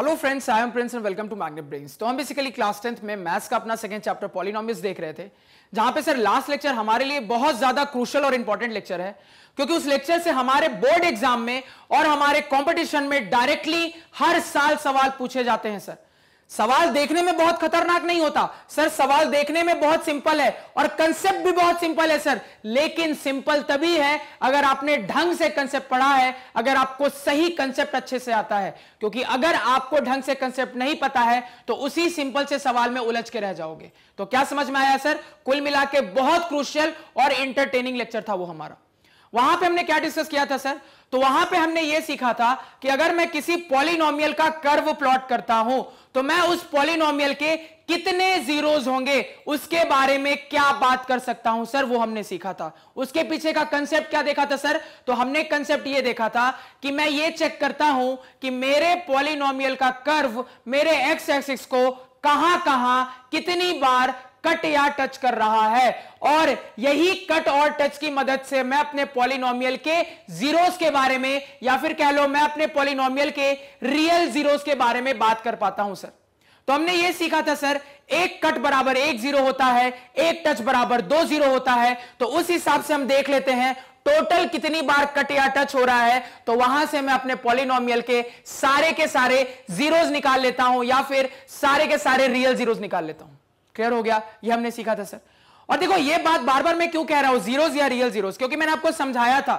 hello friends I am prince and welcome to magnet brains तो हम basically class tenth में maths का अपना सेकंड चैप्टर पॉलिनॉमिस देख रहे थे जहां पे सर लास्ट लेक्चर हमारे लिए बहुत ज्यादा क्रूशल और इंपॉर्टेंट लेक्चर है क्योंकि उस लेक्चर से हमारे बोर्ड एग्जाम में और हमारे कॉम्पिटिशन में डायरेक्टली हर साल सवाल पूछे जाते हैं सर सवाल देखने में बहुत खतरनाक नहीं होता सर सवाल देखने में बहुत सिंपल है और कंसेप्ट भी बहुत सिंपल है सर लेकिन सिंपल तभी है अगर आपने ढंग से कंसेप्ट पढ़ा है अगर आपको सही कंसेप्ट अच्छे से आता है क्योंकि अगर आपको ढंग से कंसेप्ट नहीं पता है तो उसी सिंपल से सवाल में उलझ के रह जाओगे तो क्या समझ में आया सर कुल मिला के बहुत क्रूशियल और इंटरटेनिंग लेक्चर था वो हमारा वहां पे हमने क्या डिस्कस किया था सर तो वहां पे हमने ये सीखा था कि अगर मैं किसी पॉलिनोमियल का कर्व प्लॉट करता हूं तो मैं उस पॉलिनोमियल के कितने जीरोस होंगे उसके बारे में क्या बात कर सकता हूं सर वो हमने सीखा था उसके पीछे का कंसेप्ट क्या देखा था सर तो हमने कंसेप्ट ये देखा था कि मैं ये चेक करता हूं कि मेरे पॉलिनोमियल का कर्व मेरे एक्स एक्सिस को कहां कहां कितनी बार कट या टच कर रहा है और यही कट और टच की मदद से मैं अपने पॉलिनोमियल के जीरोस के बारे में या फिर कह लो मैं अपने पॉलिनोमियल के रियल जीरोस के बारे में बात कर पाता हूं सर तो हमने ये सीखा था सर एक कट बराबर एक जीरो होता है एक टच बराबर दो जीरो होता है तो उस हिसाब से हम देख लेते हैं टोटल कितनी बार कट या टच हो रहा है तो वहां से मैं अपने पॉलिनोमियल के सारे के सारे जीरोस निकाल लेता हूं या फिर सारे के सारे रियल जीरोस निकाल लेता हूं क्लियर हो गया ये हमने सीखा था सर और देखो ये बात बार बार मैं क्यों कह रहा हूं जीरोज या रियल जीरोज क्योंकि मैंने आपको समझाया था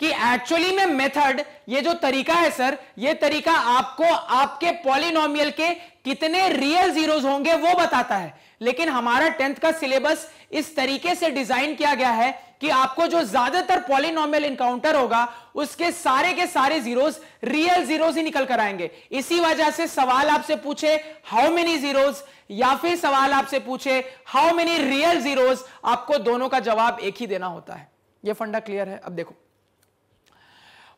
कि एक्चुअली में मेथड ये जो तरीका है सर ये तरीका आपको आपके पॉलिनोमियल के कितने रियल जीरोज होंगे वो बताता है लेकिन हमारा टेंथ का सिलेबस इस तरीके से डिजाइन किया गया है कि आपको जो ज्यादातर पॉलिनॉमियल इनकाउंटर होगा उसके सारे के सारे जीरोस रियल जीरोस ही निकल कर आएंगे इसी वजह से सवाल आपसे पूछे हाउ मेनी जीरोस या फिर सवाल आपसे पूछे हाउ मेनी रियल जीरोस आपको दोनों का जवाब एक ही देना होता है यह फंडा क्लियर है अब देखो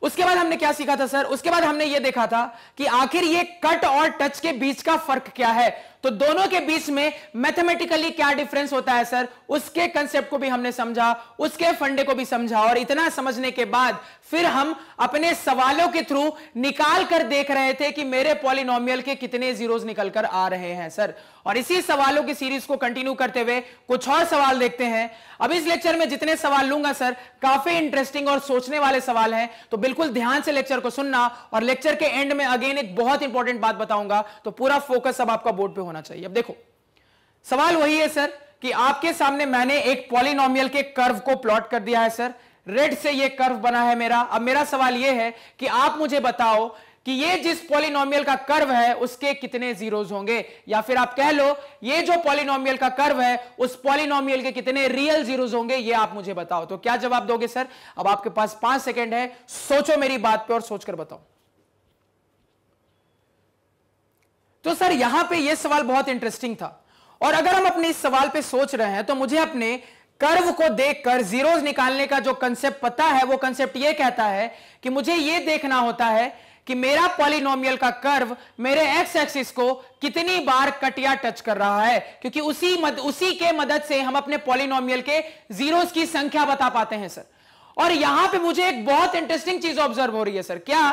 उसके बाद हमने क्या सीखा था सर उसके बाद हमने ये देखा था कि आखिर ये कट और टच के बीच का फर्क क्या है तो दोनों के बीच में मैथमेटिकली क्या डिफरेंस होता है सर उसके कंसेप्ट को भी हमने समझा उसके फंडे को भी समझा और इतना समझने के बाद फिर हम अपने सवालों के थ्रू निकाल कर देख रहे थे कि मेरे पॉलिनोमियल के कितने जीरोस निकल कर आ रहे हैं सर और इसी सवालों की सीरीज को कंटिन्यू करते हुए कुछ और सवाल देखते हैं अब इस लेक्चर में जितने सवाल लूंगा सर काफी इंटरेस्टिंग और सोचने वाले सवाल हैं तो बिल्कुल ध्यान से लेक्चर को सुनना और लेक्चर के एंड में अगेन एक बहुत इंपॉर्टेंट बात बताऊंगा तो पूरा फोकस अब आपका बोर्ड पे होना चाहिए अब देखो सवाल वही है सर कि आपके सामने मैंने एक पॉलिनोमियल के कर्व को प्लॉट कर दिया है सर रेड से ये कर्व बना है मेरा अब मेरा सवाल ये है कि आप मुझे बताओ कि ये जिस पॉलिनोमियल का कर्व है उसके कितने जीरोस होंगे या फिर आप कह लो ये जो पॉलिनोमियल का कर्व है उस पॉलिनोमियल के कितने रियल जीरोस होंगे ये आप मुझे बताओ तो क्या जवाब दोगे सर अब आपके पास पांच सेकेंड है सोचो मेरी बात पर और सोचकर बताओ तो सर यहां पे यह सवाल बहुत इंटरेस्टिंग था और अगर हम अपने इस सवाल पे सोच रहे हैं तो मुझे अपने कर्व को देखकर जीरोस निकालने का जो कंसेप्ट पता है वो कंसेप्ट ये कहता है कि मुझे ये देखना होता है कि मेरा पॉलिनोमियल का कर्व मेरे एक्स एक्सिस को कितनी बार कटिया टच कर रहा है क्योंकि उसी मद, उसी के मदद से हम अपने पॉलिनोमियल के जीरोस की संख्या बता पाते हैं सर और यहां पे मुझे एक बहुत इंटरेस्टिंग चीज ऑब्जर्व हो रही है सर क्या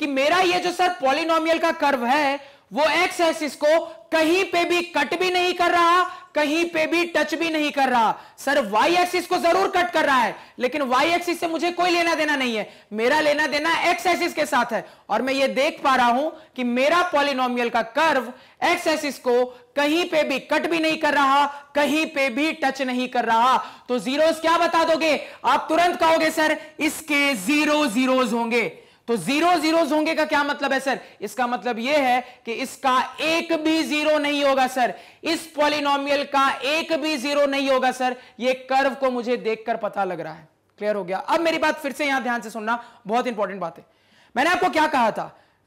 कि मेरा ये जो सर पॉलिनोमियल का कर्व है वो एक्स एक्सिस को कहीं पे भी कट भी नहीं कर रहा कहीं पे भी टच भी नहीं कर रहा सर वाई एक्सिस को जरूर कट कर रहा है लेकिन वाई एक्सिस से मुझे कोई लेना देना नहीं है मेरा लेना देना एक्स एक्सिस के साथ है और मैं ये देख पा रहा हूं कि मेरा पॉलिनोमियल का कर्व एक्स एक्सिस को कहीं पे भी कट भी नहीं कर रहा कहीं पे भी टच नहीं कर रहा तो जीरोस क्या बता दोगे आप तुरंत कहोगे सर इसके जीरो जीरो होंगे तो जीरो जीरो होंगे का क्या मतलब है सर इसका मतलब यह है कि इसका एक भी जीरो नहीं होगा सर इस पॉलिनोमियल का एक भी जीरो नहीं होगा सर यह कर्व को मुझे देखकर पता लग रहा है क्लियर हो गया अब मेरी बात फिर से यहां ध्यान से सुनना बहुत इंपॉर्टेंट बात है मैंने आपको क्या कहा था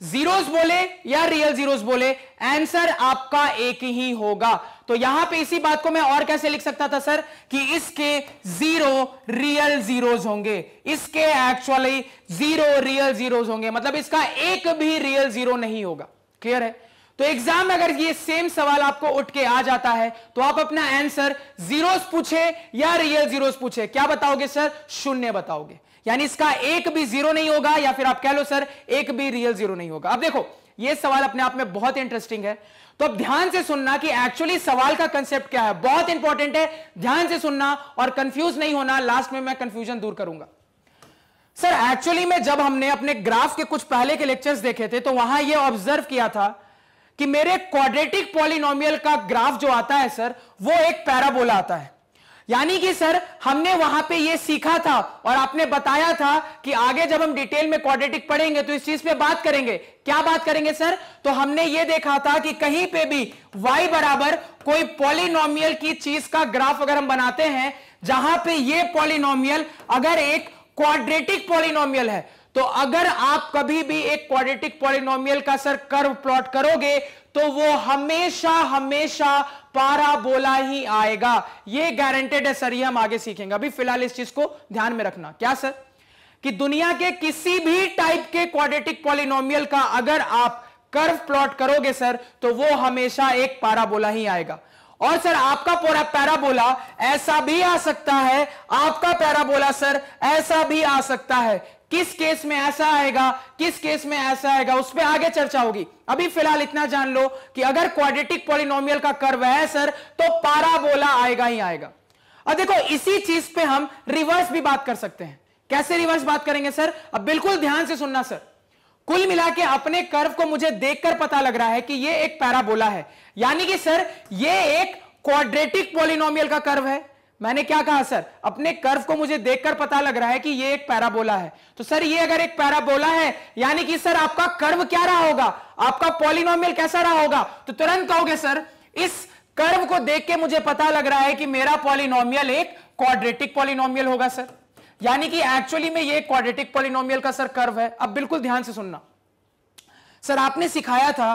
जीरोस बोले या रियल जीरोस बोले आंसर आपका एक ही होगा तो यहां पे इसी बात को मैं और कैसे लिख सकता था सर कि इसके जीरो रियल जीरोस होंगे इसके एक्चुअली जीरो रियल जीरोस होंगे मतलब इसका एक भी रियल जीरो नहीं होगा क्लियर है तो एग्जाम में अगर ये सेम सवाल आपको उठ के आ जाता है तो आप अपना आंसर जीरोस पूछे या रियल जीरोस पूछे क्या बताओगे सर शून्य बताओगे यानी इसका एक भी जीरो नहीं होगा या फिर आप कह लो सर एक भी रियल जीरो नहीं होगा अब देखो ये सवाल अपने आप में बहुत इंटरेस्टिंग है तो अब ध्यान से सुनना कि एक्चुअली सवाल का कंसेप्ट क्या है बहुत इंपॉर्टेंट है ध्यान से सुनना और कंफ्यूज नहीं होना लास्ट में मैं कंफ्यूजन दूर करूंगा सर एक्चुअली में जब हमने अपने ग्राफ के कुछ पहले के लेक्चर्स देखे थे तो वहां ये ऑब्जर्व किया था कि मेरे क्वाड्रेटिक पॉलिनोमियल का ग्राफ जो आता है सर वो एक पैराबोला आता है यानी कि सर हमने वहां पे ये सीखा था और आपने बताया था कि आगे जब हम डिटेल में क्वाड्रेटिक पढ़ेंगे तो इस चीज पे बात करेंगे क्या बात करेंगे सर तो हमने ये देखा था कि कहीं पे भी y बराबर कोई पॉलिनोमियल की चीज का ग्राफ अगर हम बनाते हैं जहां पे ये पॉलिनोमियल अगर एक क्वाड्रेटिक पॉलिनोमियल है तो अगर आप कभी भी एक क्वाड्रेटिक पॉलिनोमियल का सर कर्व प्लॉट करोगे तो वो हमेशा हमेशा पाराबोला ही आएगा ये गारंटेड है सर ये हम आगे सीखेंगे अभी फिलहाल इस चीज को ध्यान में रखना क्या सर कि दुनिया के किसी भी टाइप के क्वाड्रेटिक पॉलिनोमियल का अगर आप कर्व प्लॉट करोगे सर तो वो हमेशा एक पाराबोला ही आएगा और सर आपका पूरा पैराबोला ऐसा भी आ सकता है आपका पैराबोला सर ऐसा भी आ सकता है किस केस में ऐसा आएगा किस केस में ऐसा आएगा उस पर आगे चर्चा होगी अभी फिलहाल इतना जान लो कि अगर क्वाड्रेटिक पॉलिनोमियल का कर्व है सर तो पाराबोला आएगा ही आएगा और देखो इसी चीज पे हम रिवर्स भी बात कर सकते हैं कैसे रिवर्स बात करेंगे सर अब बिल्कुल ध्यान से सुनना सर कुल मिला के अपने कर्व को मुझे देखकर पता लग रहा है कि यह एक पैराबोला है यानी कि सर यह एक क्वाड्रेटिक पॉलिनोमियल का कर्व है मैंने क्या कहा सर अपने कर्व को मुझे देखकर पता लग रहा है कि ये एक पैराबोला है तो सर ये अगर एक पैराबोला है यानी कि सर आपका कर्व क्या रहा होगा आपका पॉलिनोमियल कैसा रहा होगा तो तुरंत कहोगे सर इस कर्व को देख के मुझे पता लग रहा है कि मेरा पॉलिनोमियल एक क्वाड्रेटिक पॉलिनोमियल होगा सर यानी कि एक्चुअली में ये क्वाड्रेटिक पॉलिनोमियल का सर कर्व है अब बिल्कुल ध्यान से सुनना सर आपने सिखाया था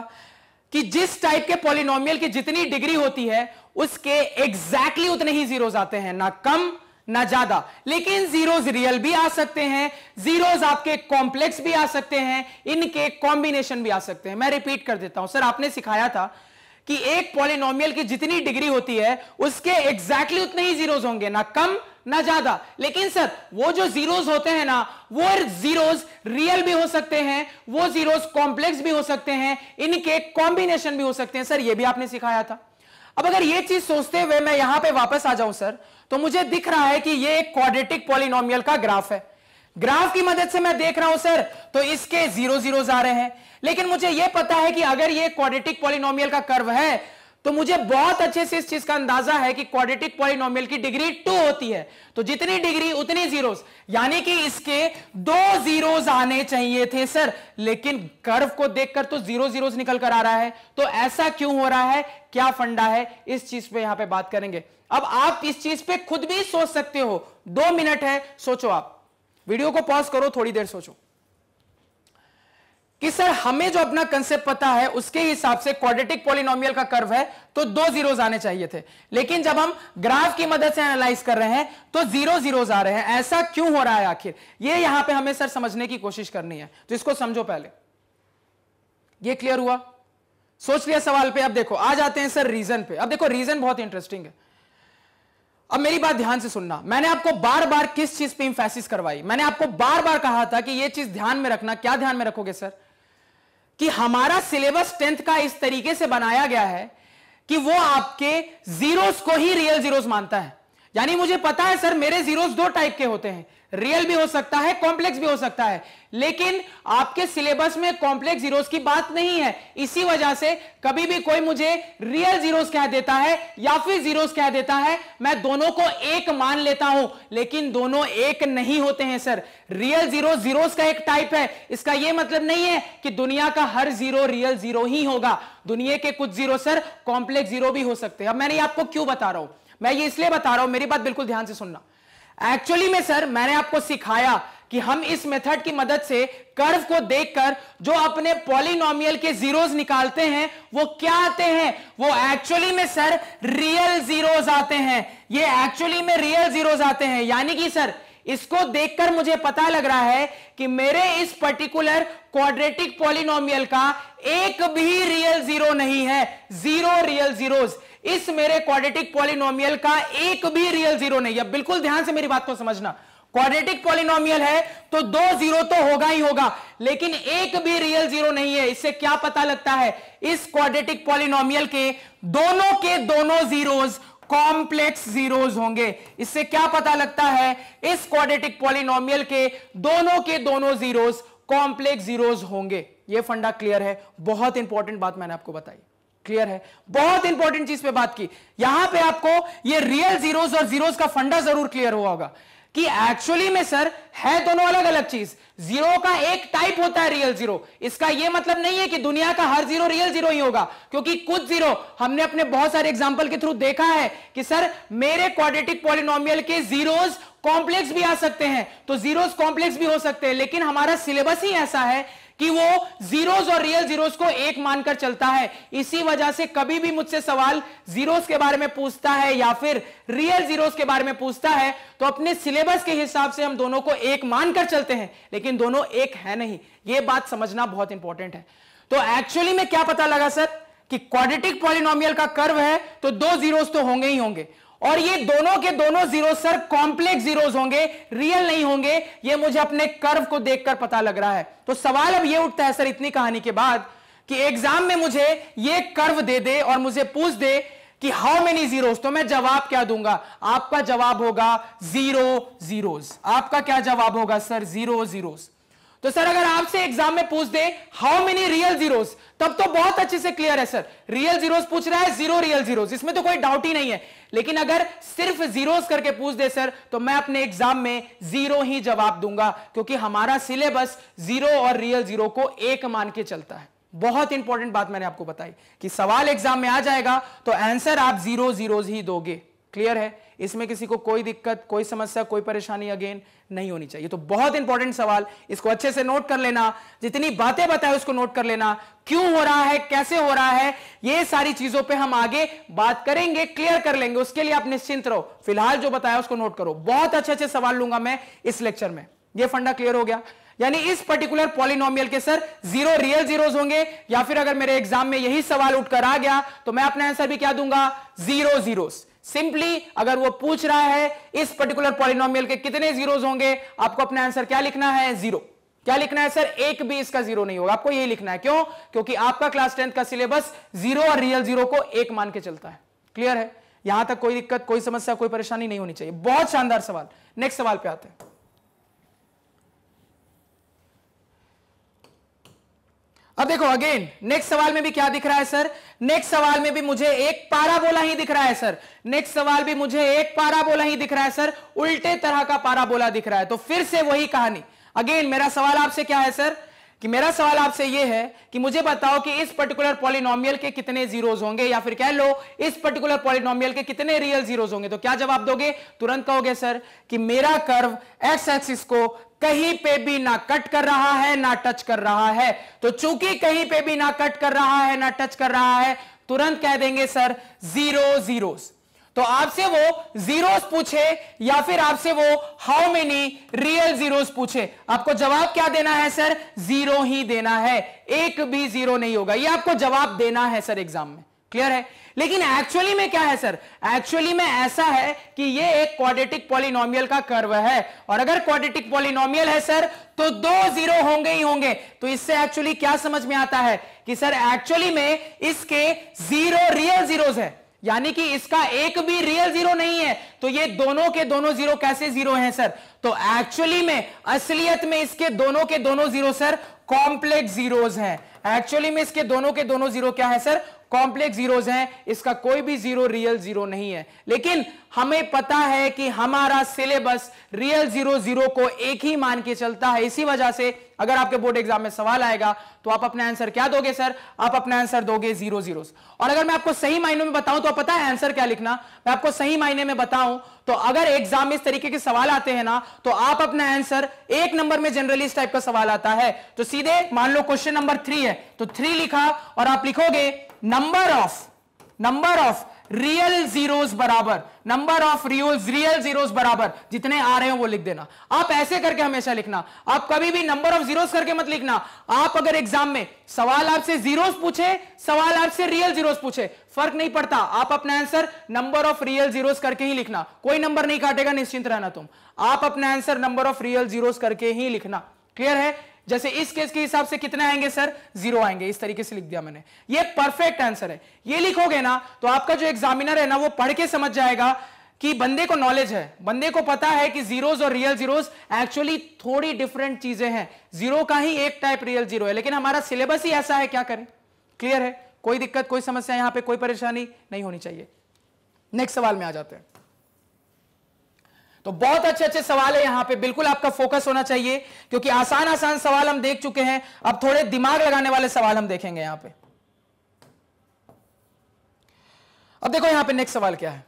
कि जिस टाइप के पॉलिनोमियल की जितनी डिग्री होती है उसके एग्जैक्टली exactly उतने ही जीरोज आते हैं ना कम ना ज्यादा लेकिन जीरोज रियल भी आ सकते हैं जीरोज आपके कॉम्प्लेक्स भी आ सकते हैं इनके कॉम्बिनेशन भी आ सकते हैं मैं रिपीट कर देता हूं सर आपने सिखाया था कि एक पॉलिनोमियल की जितनी डिग्री होती है उसके एग्जैक्टली exactly उतने ही जीरोज होंगे ना कम ना ज्यादा लेकिन सर वो जो जीरोस होते हैं ना वो जीरोस रियल भी हो सकते हैं वो जीरोस कॉम्प्लेक्स भी हो सकते हैं इनके कॉम्बिनेशन भी हो सकते हैं सर ये भी आपने सिखाया था अब अगर ये चीज सोचते हुए मैं यहां पे वापस आ जाऊं सर तो मुझे दिख रहा है कि ये एक क्वाड्रेटिक पॉलिनोमियल का ग्राफ है ग्राफ की मदद से मैं देख रहा हूं सर तो इसके जीरो जीरो आ रहे हैं लेकिन मुझे यह पता है कि अगर ये क्वाड्रेटिक पॉलिनोमियल का कर्व है तो मुझे बहुत अच्छे से इस चीज का अंदाजा है कि क्वाड्रेटिक पॉलिनोमियल की डिग्री टू होती है तो जितनी डिग्री उतनी जीरोस यानी कि इसके दो जीरोस आने चाहिए थे सर लेकिन कर्व को देखकर तो जीरो जीरोस निकल कर आ रहा है तो ऐसा क्यों हो रहा है क्या फंडा है इस चीज पे यहां पे बात करेंगे अब आप इस चीज पे खुद भी सोच सकते हो दो मिनट है सोचो आप वीडियो को पॉज करो थोड़ी देर सोचो कि सर हमें जो अपना कंसेप्ट पता है उसके हिसाब से क्वाड्रेटिक पॉलिनोमियल का कर्व है तो दो जीरोज आने चाहिए थे लेकिन जब हम ग्राफ की मदद से एनालाइज कर रहे हैं तो जीरो जीरोज आ रहे हैं ऐसा क्यों हो रहा है आखिर ये यहां पे हमें सर समझने की कोशिश करनी है तो इसको समझो पहले ये क्लियर हुआ सोच लिया सवाल पे अब देखो आ जाते हैं सर रीजन पे अब देखो रीजन बहुत इंटरेस्टिंग है अब मेरी बात ध्यान से सुनना मैंने आपको बार बार किस चीज पे इंफेसिस करवाई मैंने आपको बार बार कहा था कि यह चीज ध्यान में रखना क्या ध्यान में रखोगे सर कि हमारा सिलेबस टेंथ का इस तरीके से बनाया गया है कि वो आपके जीरोस को ही रियल जीरोस मानता है यानी मुझे पता है सर मेरे जीरोस दो टाइप के होते हैं रियल भी हो सकता है कॉम्प्लेक्स भी हो सकता है लेकिन आपके सिलेबस में कॉम्प्लेक्स जीरोस की बात नहीं है इसी वजह से कभी भी कोई मुझे रियल जीरोस कह देता है या फिर जीरोस कह देता है मैं दोनों को एक मान लेता हूं लेकिन दोनों एक नहीं होते हैं सर रियल जीरो जीरोस का एक टाइप है इसका यह मतलब नहीं है कि दुनिया का हर जीरो रियल जीरो ही होगा दुनिया के कुछ जीरो सर कॉम्प्लेक्स जीरो भी हो सकते हैं अब मैंने आपको क्यों बता रहा हूं मैं ये इसलिए बता रहा हूं मेरी बात बिल्कुल ध्यान से सुनना एक्चुअली में सर मैंने आपको सिखाया कि हम इस मेथड की मदद से कर्व को देखकर जो अपने पॉलिनोमियल के जीरोस निकालते हैं वो क्या आते हैं वो एक्चुअली में सर रियल जीरोस आते हैं ये एक्चुअली में रियल जीरोस आते हैं यानी कि सर इसको देखकर मुझे पता लग रहा है कि मेरे इस पर्टिकुलर क्वाड्रेटिक पॉलिनोमियल का एक भी रियल जीरो नहीं है जीरो रियल जीरो इस मेरे क्वाड्रेटिक पॉलिनोमियल का एक भी रियल जीरो नहीं है बिल्कुल ध्यान से मेरी बात को समझना क्वाड्रेटिक पॉलिनोमियल है तो दो जीरो तो होगा ही होगा लेकिन एक भी रियल जीरो नहीं है इससे क्या पता लगता है इस क्वाड्रेटिक पॉलिनोमियल के दोनों के दोनों जीरोज कॉम्प्लेक्स जीरोज होंगे इससे क्या पता लगता है इस क्वाड्रेटिक पॉलिनोमियल के दोनों के दोनों जीरोज कॉम्प्लेक्स जीरोज होंगे ये फंडा क्लियर है बहुत इंपॉर्टेंट बात मैंने आपको बताई क्लियर है बहुत इंपॉर्टेंट चीज पे बात की यहां पे आपको ये रियल जीरोस और जीरोस का फंडा जरूर क्लियर हुआ होगा कि एक्चुअली में सर है दोनों अलग अलग चीज जीरो का एक टाइप होता है रियल जीरो इसका यह मतलब नहीं है कि दुनिया का हर जीरो रियल जीरो ही होगा क्योंकि कुछ जीरो हमने अपने बहुत सारे एग्जांपल के थ्रू देखा है कि सर मेरे क्वाड्रेटिक पॉलिनोमियल के जीरोस कॉम्प्लेक्स भी आ सकते हैं तो जीरोस कॉम्प्लेक्स भी हो सकते हैं लेकिन हमारा सिलेबस ही ऐसा है कि वो जीरोस और रियल जीरोस को एक मानकर चलता है इसी वजह से कभी भी मुझसे सवाल जीरोस के बारे में पूछता है या फिर रियल जीरोस के बारे में पूछता है तो अपने सिलेबस के हिसाब से हम दोनों को एक मानकर चलते हैं लेकिन दोनों एक है नहीं यह बात समझना बहुत इंपॉर्टेंट है तो एक्चुअली में क्या पता लगा सर कि क्वाड्रेटिक पॉलिनोमियल का कर्व है तो दो जीरोस तो होंगे ही होंगे और ये दोनों के दोनों जीरो सर कॉम्प्लेक्स जीरोस होंगे रियल नहीं होंगे ये मुझे अपने कर्व को देखकर पता लग रहा है तो सवाल अब ये उठता है सर इतनी कहानी के बाद कि एग्जाम में मुझे ये कर्व दे दे और मुझे पूछ दे कि हाउ मेनी जीरोस तो मैं जवाब क्या दूंगा आपका जवाब होगा जीरो जीरोस आपका क्या जवाब होगा सर जीरो जीरोस तो सर अगर आपसे एग्जाम में पूछ दे हाउ मेनी रियल जीरोस तब तो बहुत अच्छे से क्लियर है सर रियल जीरोस पूछ रहा है जीरो रियल जीरोस इसमें तो कोई डाउट ही नहीं है लेकिन अगर सिर्फ जीरोस करके पूछ दे सर तो मैं अपने एग्जाम में जीरो ही जवाब दूंगा क्योंकि हमारा सिलेबस जीरो और रियल जीरो को एक मान के चलता है बहुत इंपॉर्टेंट बात मैंने आपको बताई कि सवाल एग्जाम में आ जाएगा तो आंसर आप जीरो जीरो ही दोगे क्लियर है इसमें किसी को कोई दिक्कत कोई समस्या कोई परेशानी अगेन नहीं होनी चाहिए तो बहुत इंपॉर्टेंट सवाल इसको अच्छे से नोट कर लेना जितनी बातें बताए उसको नोट कर लेना क्यों हो रहा है कैसे हो रहा है ये सारी चीजों पे हम आगे बात करेंगे क्लियर कर लेंगे उसके लिए आप निश्चिंत रहो फिलहाल जो बताया उसको नोट करो बहुत अच्छे अच्छे सवाल लूंगा मैं इस लेक्चर में ये फंडा क्लियर हो गया यानी इस पर्टिकुलर पॉलिनोमियल के सर जीरो रियल जीरोस होंगे या फिर अगर मेरे एग्जाम में यही सवाल उठकर आ गया तो मैं अपना आंसर भी क्या दूंगा जीरो जीरोस सिंपली अगर वो पूछ रहा है इस पर्टिकुलर पॉलिनोमियल के कितने जीरोस होंगे आपको अपना आंसर क्या लिखना है जीरो क्या लिखना है सर एक भी इसका जीरो नहीं होगा आपको यही लिखना है क्यों क्योंकि आपका क्लास टेंथ का सिलेबस जीरो और रियल जीरो को एक मान के चलता है क्लियर है यहां तक कोई दिक्कत कोई समस्या कोई परेशानी नहीं होनी चाहिए बहुत शानदार सवाल नेक्स्ट सवाल पे आते हैं अब देखो अगेन नेक्स्ट सवाल में भी क्या दिख रहा है सर नेक्स्ट सवाल में भी मुझे एक पाराबोला ही दिख रहा है सर नेक्स्ट सवाल भी मुझे एक पाराबोला ही दिख रहा है सर उल्टे तरह का पाराबोला दिख रहा है तो फिर से वही कहानी अगेन मेरा सवाल आपसे क्या है सर कि मेरा सवाल आपसे यह है कि मुझे बताओ कि इस पर्टिकुलर पॉलिनोमियल के कितने जीरोज होंगे या फिर कह लो इस पर्टिकुलर पॉलिनोमियल के कितने रियल जीरोज होंगे तो क्या जवाब दोगे तुरंत कहोगे सर कि मेरा कर्व एक्स एक्सिस को कहीं पे भी ना कट कर रहा है ना टच कर रहा है तो चूंकि कहीं पे भी ना कट कर रहा है ना टच कर रहा है तुरंत कह देंगे सर जीरो जीरो तो आपसे वो जीरोस पूछे या फिर आपसे वो हाउ मेनी रियल जीरोस पूछे आपको जवाब क्या देना है सर जीरो ही देना है एक भी जीरो नहीं होगा ये आपको जवाब देना है सर एग्जाम में क्लियर है लेकिन एक्चुअली में क्या है सर एक्चुअली में ऐसा है कि ये एक क्वाड्रेटिक पॉलिनोमियल का कर्व है और अगर क्वाड्रेटिक पॉलिनोमियल है सर तो दो जीरो होंगे ही होंगे तो इससे एक्चुअली क्या समझ में आता है कि सर एक्चुअली में इसके जीरो रियल जीरोज है यानी कि इसका एक भी रियल जीरो नहीं है तो ये दोनों के दोनों जीरो कैसे जीरो हैं सर तो एक्चुअली में असलियत में इसके दोनों के दोनों जीरो सर कॉम्प्लेक्स जीरोज हैं एक्चुअली में इसके दोनों के दोनों जीरो क्या है सर कॉम्प्लेक्स जीरोज हैं इसका कोई भी जीरो रियल जीरो नहीं है लेकिन हमें पता है कि हमारा सिलेबस रियल जीरो जीरो को एक ही मान के चलता है इसी वजह से अगर आपके बोर्ड एग्जाम में सवाल आएगा तो आप अपना आंसर क्या दोगे सर आप अपना आंसर दोगे जीरो जीरो और अगर मैं आपको सही मायने में बताऊं तो आप पता है आंसर क्या लिखना मैं आपको सही मायने में बताऊं तो अगर एग्जाम में इस तरीके के सवाल आते हैं ना तो आप अपना आंसर एक नंबर में जनरली इस टाइप का सवाल आता है तो सीधे मान लो क्वेश्चन नंबर थ्री है तो थ्री लिखा और आप लिखोगे number of number of real zeros बराबर नंबर ऑफ रियोज रियल जीरोस बराबर जितने आ रहे हैं वो लिख देना आप ऐसे करके हमेशा लिखना आप कभी भी नंबर ऑफ जीरोस करके मत लिखना आप अगर एग्जाम में सवाल आपसे जीरोस पूछे सवाल आपसे रियल जीरोस पूछे फर्क नहीं पड़ता आप अपना answer number of real zeros करके ही लिखना कोई नंबर नहीं काटेगा निश्चिंत रहना तुम आप अपना answer number of real zeros करके ही लिखना क्लियर है जैसे इस केस के हिसाब से कितने आएंगे सर जीरो आएंगे इस तरीके से लिख दिया मैंने ये परफेक्ट आंसर है ये लिखोगे ना तो आपका जो एग्जामिनर है ना वो पढ़ के समझ जाएगा कि बंदे को नॉलेज है बंदे को पता है कि जीरोस और रियल जीरोस एक्चुअली थोड़ी डिफरेंट चीजें हैं जीरो का ही एक टाइप रियल जीरो है लेकिन हमारा सिलेबस ही ऐसा है क्या करें क्लियर है कोई दिक्कत कोई समस्या यहां पे कोई परेशानी नहीं होनी चाहिए नेक्स्ट सवाल में आ जाते हैं तो बहुत अच्छे अच्छे सवाल है यहां पे बिल्कुल आपका फोकस होना चाहिए क्योंकि आसान आसान सवाल हम देख चुके हैं अब थोड़े दिमाग लगाने वाले सवाल हम देखेंगे यहां पे अब देखो यहां पे नेक्स्ट सवाल क्या है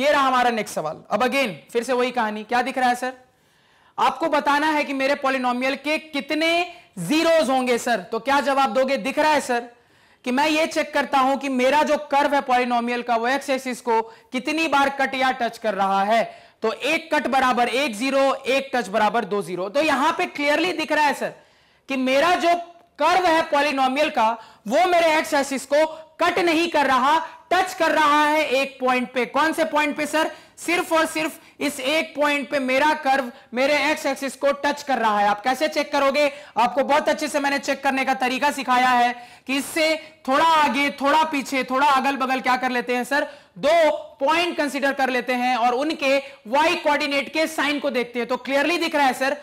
ये रहा हमारा नेक्स्ट सवाल अब अगेन फिर से वही कहानी क्या दिख रहा है सर आपको बताना है कि मेरे पॉलिनोमियल के कितने जीरोज होंगे सर तो क्या जवाब दोगे दिख रहा है सर कि मैं ये चेक करता हूं कि मेरा जो कर्व है पॉलिनोमियल का वो एक्स एक्सिस को कितनी बार कट या टच कर रहा है तो एक कट बराबर एक जीरो एक टच बराबर दो जीरो तो यहां पे क्लियरली दिख रहा है सर कि मेरा जो कर्व है पॉलिनोमियल का वो मेरे एक्स एक्सिस को कट नहीं कर रहा टच कर रहा है एक पॉइंट पे कौन से पॉइंट पे सर सिर्फ और सिर्फ इस एक पॉइंट पे मेरा कर्व मेरे एक्स एक्सिस को टच कर रहा है आप कैसे चेक करोगे आपको बहुत अच्छे से मैंने चेक करने का तरीका सिखाया है कि इससे थोड़ा आगे थोड़ा पीछे थोड़ा अगल बगल क्या कर लेते हैं सर दो पॉइंट कंसीडर कर लेते हैं और उनके वाई कोऑर्डिनेट के साइन को देखते हैं तो क्लियरली दिख रहा है सर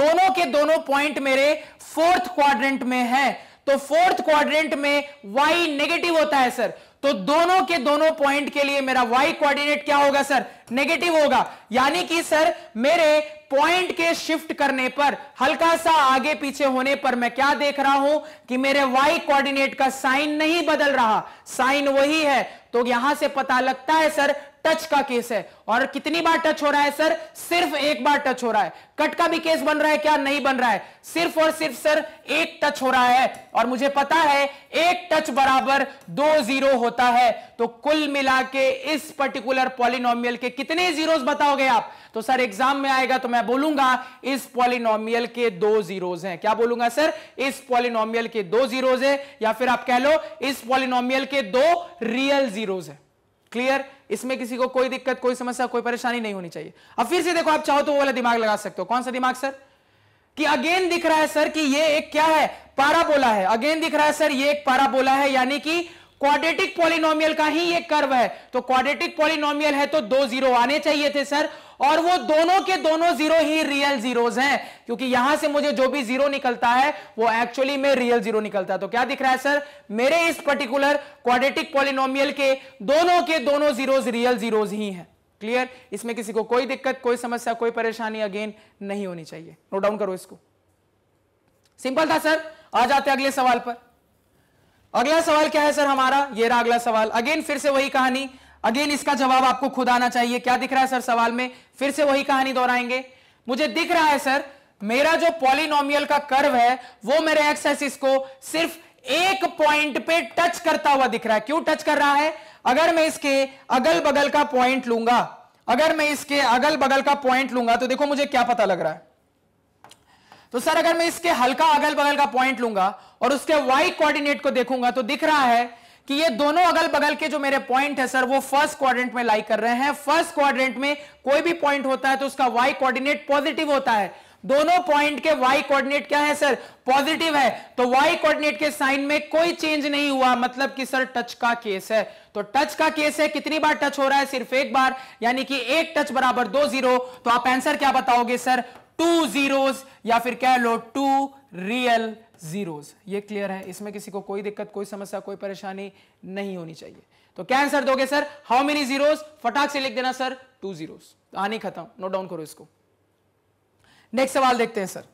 दोनों के दोनों पॉइंट मेरे फोर्थ क्वाड्रेंट में है तो फोर्थ क्वाड्रेंट में वाई नेगेटिव होता है सर तो दोनों के दोनों पॉइंट के लिए मेरा वाई कोऑर्डिनेट क्या होगा सर नेगेटिव होगा यानी कि सर मेरे पॉइंट के शिफ्ट करने पर हल्का सा आगे पीछे होने पर मैं क्या देख रहा हूं कि मेरे वाई कोऑर्डिनेट का साइन नहीं बदल रहा साइन वही है तो यहां से पता लगता है सर टच का केस है और कितनी बार टच हो रहा है सर सिर्फ एक बार टच हो रहा है कट का भी केस बन रहा है क्या नहीं बन रहा है सिर्फ और सिर्फ सर एक टच हो रहा है और मुझे पता है एक टच बराबर दो जीरो होता है तो कुल मिला के इस पर्टिकुलर पॉलिनोमियल के कितने जीरोस बताओगे आप तो सर एग्जाम में आएगा तो मैं बोलूंगा इस पॉलिनोमियल के दो जीरोस हैं क्या बोलूंगा सर इस पॉलिनोमियल के दो जीरोस है या फिर आप कह लो इस पॉलिनोमियल के दो रियल जीरोस है क्लियर इसमें किसी को कोई दिक्कत कोई समस्या कोई परेशानी नहीं होनी चाहिए अब फिर से देखो आप चाहो तो वो वाला दिमाग लगा सकते हो कौन सा दिमाग सर कि अगेन दिख रहा है सर कि ये एक क्या है पारा बोला है अगेन दिख रहा है सर ये एक पारा बोला है यानी कि क्वाड्रेटिक पॉलिनोमियल का ही ये कर्व है तो क्वाड्रेटिक पॉलिनोमियल है तो दो जीरो आने चाहिए थे सर और वो दोनों के दोनों जीरो ही रियल जीरोस हैं क्योंकि यहां से मुझे जो भी जीरो निकलता है वो एक्चुअली में रियल जीरो निकलता है तो क्या दिख रहा है सर मेरे इस पर्टिकुलर क्वाड्रेटिक पॉलिनोमियल के दोनों के दोनों जीरोज रियल जीरोज ही हैं क्लियर इसमें किसी को कोई दिक्कत कोई समस्या कोई परेशानी अगेन नहीं होनी चाहिए नोट डाउन करो इसको सिंपल था सर आ जाते अगले सवाल पर अगला सवाल क्या है सर हमारा ये रहा अगला सवाल अगेन फिर से वही कहानी अगेन इसका जवाब आपको खुद आना चाहिए क्या दिख रहा है सर सवाल में फिर से वही कहानी दोहराएंगे मुझे दिख रहा है सर मेरा जो पॉलिनोमियल का कर्व है वो मेरे एक्सेसिस को सिर्फ एक पॉइंट पे टच करता हुआ दिख रहा है क्यों टच कर रहा है अगर मैं इसके अगल बगल का पॉइंट लूंगा अगर मैं इसके अगल बगल का पॉइंट लूंगा तो देखो मुझे क्या पता लग रहा है तो सर अगर मैं इसके हल्का अगल बगल का पॉइंट लूंगा और उसके वाई कोऑर्डिनेट को देखूंगा तो दिख रहा है कि ये दोनों अगल बगल के जो मेरे पॉइंट है सर वो फर्स्ट क्वाड्रेंट में लाई कर रहे हैं फर्स्ट क्वाड्रेंट में कोई भी पॉइंट होता है तो उसका वाई कोऑर्डिनेट पॉजिटिव होता है दोनों पॉइंट के वाई कोऑर्डिनेट क्या है सर पॉजिटिव है तो वाई कोऑर्डिनेट के साइन में कोई चेंज नहीं हुआ मतलब कि सर टच का केस है तो टच का केस है कितनी बार टच हो रहा है सिर्फ एक बार यानी कि एक टच बराबर दो जीरो तो आप आंसर क्या बताओगे सर टू जीरोस या फिर कह लो टू रियल जीरोस ये क्लियर है इसमें किसी को कोई दिक्कत कोई समस्या कोई परेशानी नहीं होनी चाहिए तो क्या आंसर दोगे सर हाउ मेनी जीरोस फटाक से लिख देना सर टू जीरोस आने खत्म नोट डाउन करो इसको नेक्स्ट सवाल देखते हैं सर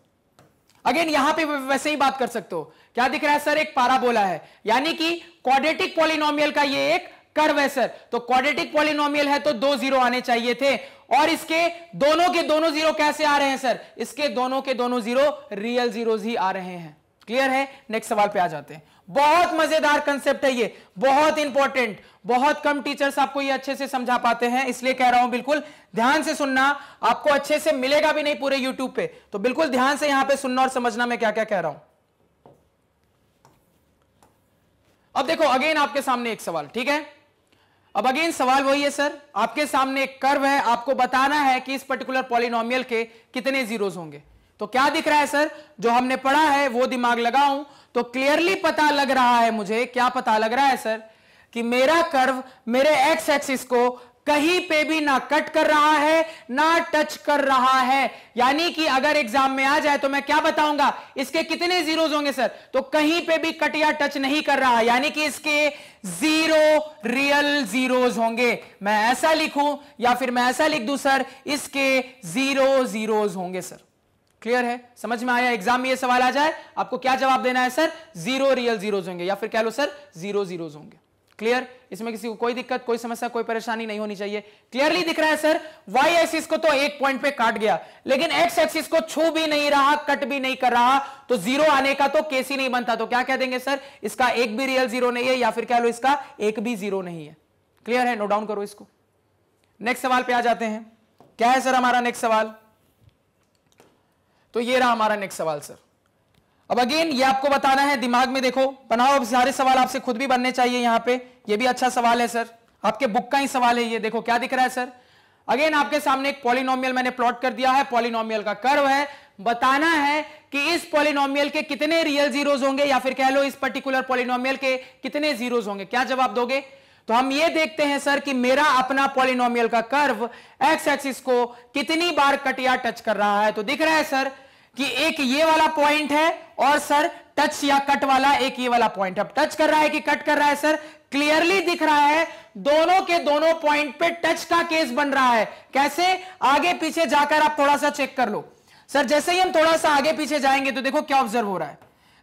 अगेन यहां पे वैसे ही बात कर सकते हो क्या दिख रहा है सर एक पाराबोला है यानी कि क्वाड्रेटिक पॉलिनोमियल का ये एक कर्व है सर तो क्वाड्रेटिक पॉलिनोमियल है तो दो जीरो आने चाहिए थे और इसके दोनों के दोनों जीरो कैसे आ रहे हैं सर इसके दोनों के दोनों जीरो रियल जीरो ही आ रहे हैं क्लियर है नेक्स्ट सवाल पे आ जाते हैं बहुत मजेदार कंसेप्ट है ये बहुत इंपॉर्टेंट बहुत कम टीचर्स आपको ये अच्छे से समझा पाते हैं इसलिए कह रहा हूं बिल्कुल ध्यान से सुनना आपको अच्छे से मिलेगा भी नहीं पूरे यूट्यूब पे तो बिल्कुल ध्यान से यहां पे सुनना और समझना मैं क्या क्या कह रहा हूं अब देखो अगेन आपके सामने एक सवाल ठीक है अब अगेन सवाल वही है सर आपके सामने एक कर्व है आपको बताना है कि इस पर्टिकुलर पॉलिनोमियल के कितने जीरोस होंगे तो क्या दिख रहा है सर जो हमने पढ़ा है वो दिमाग लगाऊं तो क्लियरली पता लग रहा है मुझे क्या पता लग रहा है सर कि मेरा कर्व मेरे एक्स एक्सिस को कहीं पे भी ना कट कर रहा है ना टच कर रहा है यानी कि अगर एग्जाम में आ जाए तो मैं क्या बताऊंगा इसके कितने जीरोज होंगे सर तो कहीं पे भी कट या टच नहीं कर रहा यानी कि इसके जीरो रियल जीरोज होंगे मैं ऐसा लिखूं या फिर मैं ऐसा लिख दू सर इसके जीरो जीरोज होंगे सर क्लियर है समझ में आया एग्जाम में ये सवाल आ जाए आपको क्या जवाब देना है सर जीरो रियल जीरोज होंगे या फिर कह लो सर जीरो जीरोज होंगे क्लियर इसमें किसी को कोई दिक्कत कोई समस्या कोई परेशानी नहीं होनी चाहिए क्लियरली दिख रहा है सर वाई एक्सिस को तो एक पॉइंट पे काट गया लेकिन एक्स एक्सिस को छू भी नहीं रहा कट भी नहीं कर रहा तो जीरो आने का तो केस ही नहीं बनता तो क्या कह देंगे सर इसका एक भी रियल जीरो नहीं है या फिर कह लो इसका एक भी जीरो नहीं है क्लियर है नो no डाउन करो इसको नेक्स्ट सवाल पे आ जाते हैं क्या है सर हमारा नेक्स्ट सवाल तो ये रहा हमारा नेक्स्ट सवाल सर अब अगेन ये आपको बताना है दिमाग में देखो बनाओ अब सारे सवाल आपसे खुद भी बनने चाहिए यहां पे ये भी अच्छा सवाल है सर आपके बुक का ही सवाल है ये देखो क्या दिख रहा है सर अगेन आपके सामने एक पॉलिनोमियल मैंने प्लॉट कर दिया है पॉलिनोमियल का कर्व है बताना है कि इस पॉलिनोमियल के कितने रियल जीरोज होंगे या फिर कह लो इस पर्टिकुलर पॉलिनोमियल के कितने जीरोज होंगे क्या जवाब दोगे तो हम ये देखते हैं सर कि मेरा अपना पॉलिनोमियल का कर्व एक्स एक्सिस को कितनी बार कटिया टच कर रहा है तो दिख रहा है सर कि एक ये वाला पॉइंट है और सर टच या कट वाला एक ये वाला पॉइंट अब टच कर रहा है कि कट कर रहा है सर क्लियरली दिख रहा है दोनों के दोनों पॉइंट पे टच का केस बन रहा है कैसे आगे पीछे जाकर आप थोड़ा सा चेक कर लो सर जैसे ही हम थोड़ा सा आगे पीछे जाएंगे तो देखो क्या ऑब्जर्व हो रहा है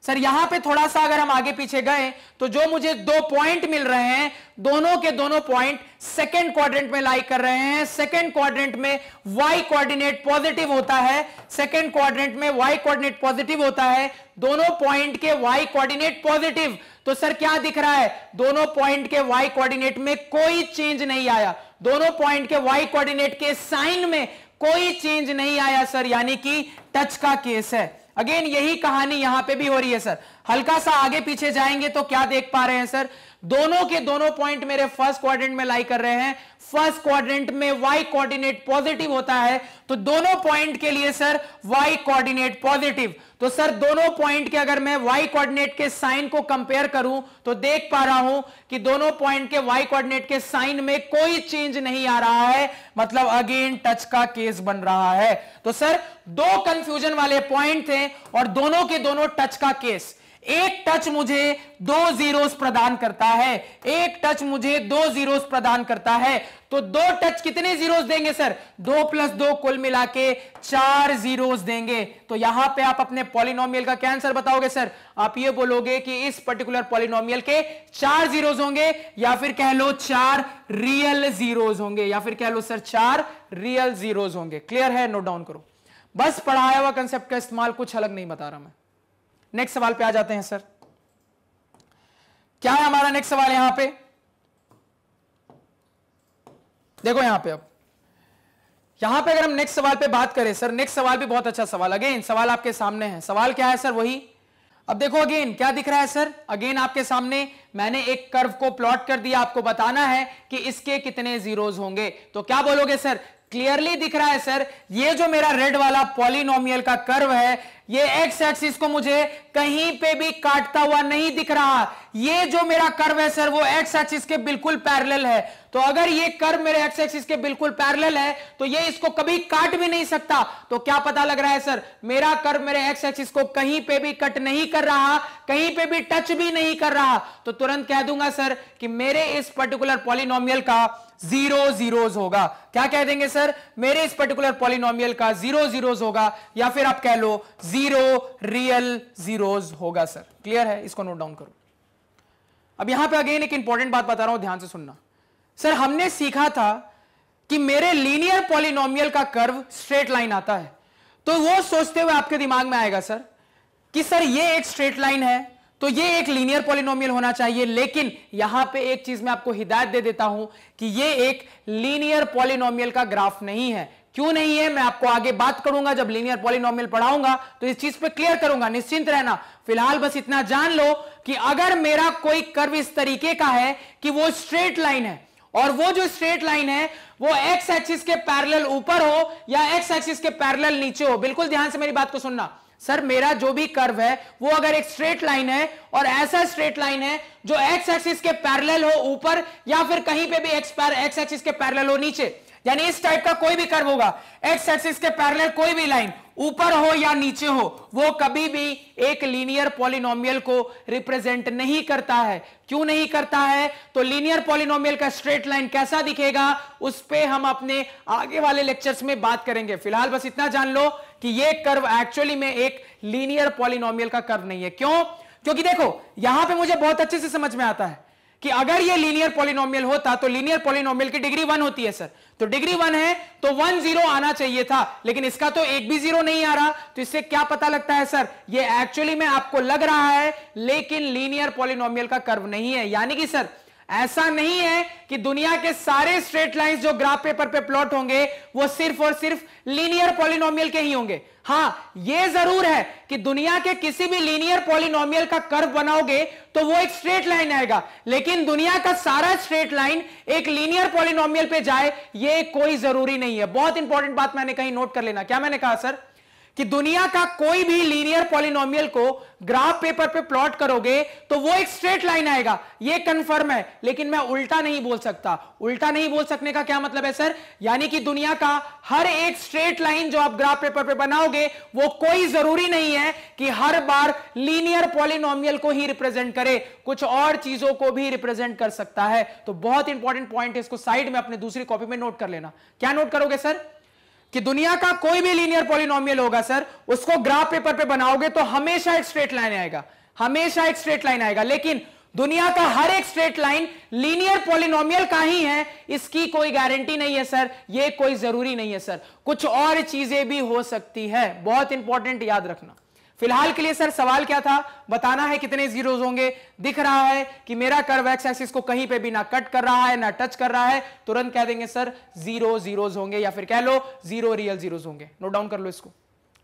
सर यहां पे थोड़ा सा अगर हम आगे पीछे गए तो जो मुझे दो पॉइंट मिल रहे हैं दोनों के दोनों पॉइंट सेकेंड क्वाड्रेंट में लाई कर रहे हैं सेकेंड क्वाड्रेंट में वाई कोऑर्डिनेट पॉजिटिव होता है सेकेंड क्वाड्रेंट में वाई कोऑर्डिनेट पॉजिटिव होता है दोनों पॉइंट के वाई कोऑर्डिनेट पॉजिटिव तो सर क्या दिख रहा है दोनों पॉइंट के वाई कोऑर्डिनेट में कोई चेंज नहीं आया दोनों पॉइंट के वाई कोऑर्डिनेट के साइन में कोई चेंज नहीं आया सर यानी कि टच का केस है अगेन यही कहानी यहां पे भी हो रही है सर हल्का सा आगे पीछे जाएंगे तो क्या देख पा रहे हैं सर दोनों के दोनों पॉइंट मेरे फर्स्ट क्वाड्रेंट में लाई कर रहे हैं फर्स्ट क्वाड्रेंट में वाई कोऑर्डिनेट पॉजिटिव होता है तो दोनों पॉइंट के लिए सर वाई कोऑर्डिनेट पॉजिटिव तो सर दोनों पॉइंट के अगर मैं वाई कोऑर्डिनेट के साइन को कंपेयर करूं तो देख पा रहा हूं कि दोनों पॉइंट के वाई कोऑर्डिनेट के साइन में कोई चेंज नहीं आ रहा है मतलब अगेन टच का केस बन रहा है तो सर दो कंफ्यूजन वाले पॉइंट थे और दोनों के दोनों टच का केस एक टच मुझे दो जीरोस प्रदान करता है एक टच मुझे दो जीरोस प्रदान करता है तो दो टच कितने जीरोस देंगे सर दो प्लस दो कुल मिला के चार जीरोस देंगे तो यहां पे आप अपने पॉलिनोमियल का क्या आंसर बताओगे सर आप ये बोलोगे कि इस पर्टिकुलर पॉलिनोमियल के चार जीरोस होंगे या फिर कह लो चार रियल जीरोस होंगे या फिर कह लो सर चार रियल जीरोज होंगे क्लियर है नोट डाउन करो बस पढ़ाया हुआ कंसेप्ट का इस्तेमाल कुछ अलग नहीं बता रहा मैं नेक्स्ट सवाल पे आ जाते हैं सर क्या है हमारा नेक्स्ट सवाल यहां पे देखो यहां पे अब यहां पे अगर हम नेक्स्ट सवाल पे बात करें सर नेक्स्ट सवाल भी बहुत अच्छा सवाल अगेन सवाल आपके सामने है सवाल क्या है सर वही अब देखो अगेन क्या दिख रहा है सर अगेन आपके सामने मैंने एक कर्व को प्लॉट कर दिया आपको बताना है कि इसके कितने जीरोज होंगे तो क्या बोलोगे सर क्लियरली दिख रहा है सर ये जो मेरा रेड वाला पॉलिनोमियल का कर्व है ये एक्स एक्सिस को मुझे कहीं पे भी काटता हुआ नहीं दिख रहा ये जो मेरा कर्व है सर वो एक्स एक्सिस के बिल्कुल पैरेलल है तो अगर ये कर्व मेरे एक्स एक्सिस के बिल्कुल पैरेलल है तो ये इसको कभी काट भी नहीं सकता तो क्या पता लग रहा है सर मेरा कर्व मेरे एक्स एक्सिस को कहीं पे भी कट नहीं कर रहा कहीं पे भी टच भी नहीं कर रहा तो तुरंत कह दूंगा सर कि मेरे इस पर्टिकुलर पॉलिनोमियल का जीरो जीरोज होगा क्या कह देंगे सर मेरे इस पर्टिकुलर पॉलिनोमियल का जीरो जीरोज होगा या फिर आप कह लो जीरो जीरो रियल जीरोज होगा सर क्लियर है इसको नोट डाउन करो अब यहां पे अगेन एक इंपॉर्टेंट बात बता रहा हूं ध्यान से सुनना सर हमने सीखा था कि मेरे लीनियर पॉलिनोमियल का कर्व स्ट्रेट लाइन आता है तो वो सोचते हुए आपके दिमाग में आएगा सर कि सर ये एक स्ट्रेट लाइन है तो ये एक लीनियर पॉलिनोमियल होना चाहिए लेकिन यहां पे एक चीज मैं आपको हिदायत दे देता हूं कि ये एक लीनियर पॉलिनोमियल का ग्राफ नहीं है क्यों नहीं है मैं आपको आगे बात करूंगा जब लीनियर पॉलिनोमियल पढ़ाऊंगा तो इस चीज पे क्लियर करूंगा निश्चिंत रहना फिलहाल बस इतना जान लो कि अगर मेरा कोई कर्व इस तरीके का है कि वो स्ट्रेट लाइन है और वो जो स्ट्रेट लाइन है वो एक्स एक्सिस के पैरेलल ऊपर हो या एक्स एक्सिस के पैरेलल नीचे हो बिल्कुल ध्यान से मेरी बात को सुनना सर मेरा जो भी कर्व है वो अगर एक स्ट्रेट लाइन है और ऐसा स्ट्रेट लाइन है जो एक्स एक्सिस के पैरेलल हो ऊपर या फिर कहीं पे भी एक्स एक्स एक्सिस के पैरेलल हो नीचे यानी इस टाइप का कोई भी कर्व होगा एक्स एक्सिस के पैरल कोई भी लाइन ऊपर हो या नीचे हो वो कभी भी एक लीनियर पॉलिनोमियल को रिप्रेजेंट नहीं करता है क्यों नहीं करता है तो लीनियर पॉलिनोमियल का स्ट्रेट लाइन कैसा दिखेगा उस पर हम अपने आगे वाले लेक्चर्स में बात करेंगे फिलहाल बस इतना जान लो कि ये कर्व एक्चुअली में एक लीनियर पॉलिनोमियल का कर्व नहीं है क्यों क्योंकि देखो यहां पर मुझे बहुत अच्छे से समझ में आता है कि अगर ये लीनियर पॉलिनोमियल होता तो लीनियर पॉलिनोमियल की डिग्री वन होती है सर तो डिग्री वन है तो वन जीरो आना चाहिए था लेकिन इसका तो एक भी जीरो नहीं आ रहा तो इससे क्या पता लगता है सर ये एक्चुअली में आपको लग रहा है लेकिन लीनियर पॉलिनोमियल का कर्व नहीं है यानी कि सर ऐसा नहीं है कि दुनिया के सारे स्ट्रेट लाइंस जो ग्राफ पेपर पे प्लॉट होंगे वो सिर्फ और सिर्फ लीनियर पॉलिनोमियल के ही होंगे हाँ यह जरूर है कि दुनिया के किसी भी लीनियर पॉलिनोमियल का कर्व बनाओगे तो वो एक स्ट्रेट लाइन आएगा लेकिन दुनिया का सारा स्ट्रेट लाइन एक लीनियर पॉलिनोमियल पे जाए ये कोई जरूरी नहीं है बहुत इंपॉर्टेंट बात मैंने कहीं नोट कर लेना क्या मैंने कहा सर कि दुनिया का कोई भी लीनियर पॉलिनोमियल को ग्राफ पेपर पे प्लॉट करोगे तो वो एक स्ट्रेट लाइन आएगा ये कंफर्म है लेकिन मैं उल्टा नहीं बोल सकता उल्टा नहीं बोल सकने का क्या मतलब है सर यानी कि दुनिया का हर एक स्ट्रेट लाइन जो आप ग्राफ पेपर पे बनाओगे वो कोई जरूरी नहीं है कि हर बार लीनियर पॉलिनोमियल को ही रिप्रेजेंट करे कुछ और चीजों को भी रिप्रेजेंट कर सकता है तो बहुत इंपॉर्टेंट पॉइंट है इसको साइड में अपने दूसरी कॉपी में नोट कर लेना क्या नोट करोगे सर कि दुनिया का कोई भी लीनियर पॉलिनॉमियल होगा सर उसको ग्राफ पेपर पे बनाओगे तो हमेशा एक स्ट्रेट लाइन आएगा हमेशा एक स्ट्रेट लाइन आएगा लेकिन दुनिया का हर एक स्ट्रेट लाइन लीनियर पॉलिनोमियल का ही है इसकी कोई गारंटी नहीं है सर यह कोई जरूरी नहीं है सर कुछ और चीजें भी हो सकती है बहुत इंपॉर्टेंट याद रखना फिलहाल के लिए सर सवाल क्या था बताना है कितने जीरोज होंगे दिख रहा है कि मेरा कर्व एक्स एक्सिस को कहीं पे भी ना कट कर रहा है ना टच कर रहा है तुरंत कह देंगे सर जीरो जीरोस होंगे या फिर कह लो जीरो रियल जीरोस होंगे नोट डाउन कर लो इसको